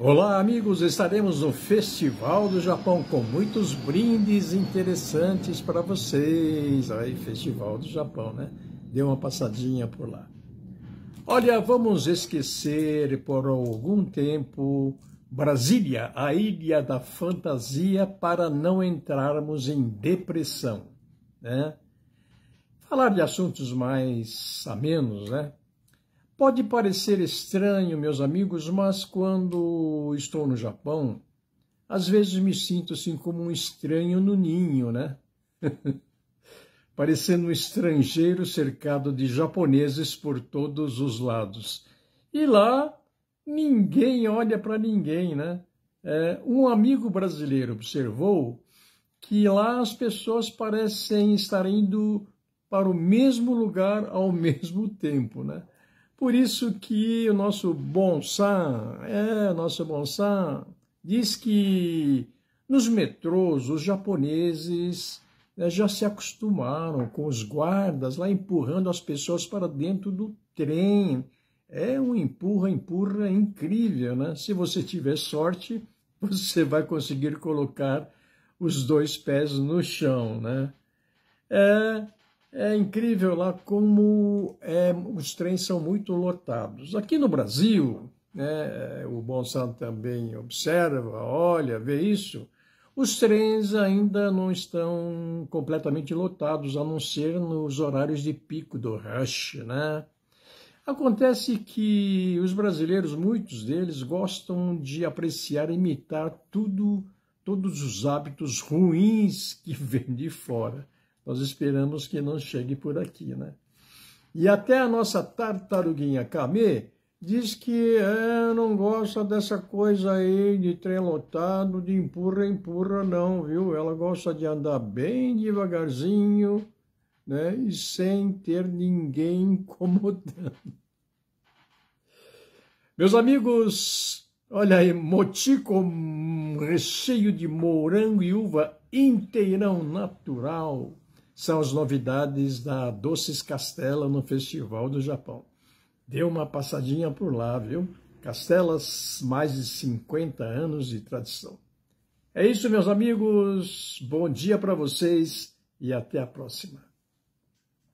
Olá, amigos! Estaremos no Festival do Japão com muitos brindes interessantes para vocês. Aí, Festival do Japão, né? Dê uma passadinha por lá. Olha, vamos esquecer por algum tempo Brasília, a ilha da fantasia, para não entrarmos em depressão, né? Falar de assuntos mais amenos, né? Pode parecer estranho, meus amigos, mas quando estou no Japão, às vezes me sinto assim como um estranho no ninho, né? Parecendo um estrangeiro cercado de japoneses por todos os lados. E lá ninguém olha para ninguém, né? É, um amigo brasileiro observou que lá as pessoas parecem estar indo para o mesmo lugar ao mesmo tempo, né? Por isso que o nosso Bonsan, é, nosso Bonsan, diz que nos metrôs os japoneses né, já se acostumaram com os guardas lá empurrando as pessoas para dentro do trem. É um empurra, empurra incrível, né? Se você tiver sorte, você vai conseguir colocar os dois pés no chão, né? É, é incrível lá como é, os trens são muito lotados. Aqui no Brasil, né, o Bonsanto também observa, olha, vê isso, os trens ainda não estão completamente lotados, a não ser nos horários de pico do rush, né? Acontece que os brasileiros, muitos deles, gostam de apreciar e imitar tudo, todos os hábitos ruins que vêm de fora. Nós esperamos que não chegue por aqui, né? E até a nossa tartaruguinha Camê diz que é, não gosta dessa coisa aí de trem lotado, de empurra, empurra, não, viu? Ela gosta de andar bem devagarzinho, né? E sem ter ninguém incomodando. Meus amigos, olha aí, motico recheio de morango e uva inteirão natural são as novidades da Doces Castela no Festival do Japão. Dê uma passadinha por lá, viu? Castelas, mais de 50 anos de tradição. É isso, meus amigos. Bom dia para vocês e até a próxima.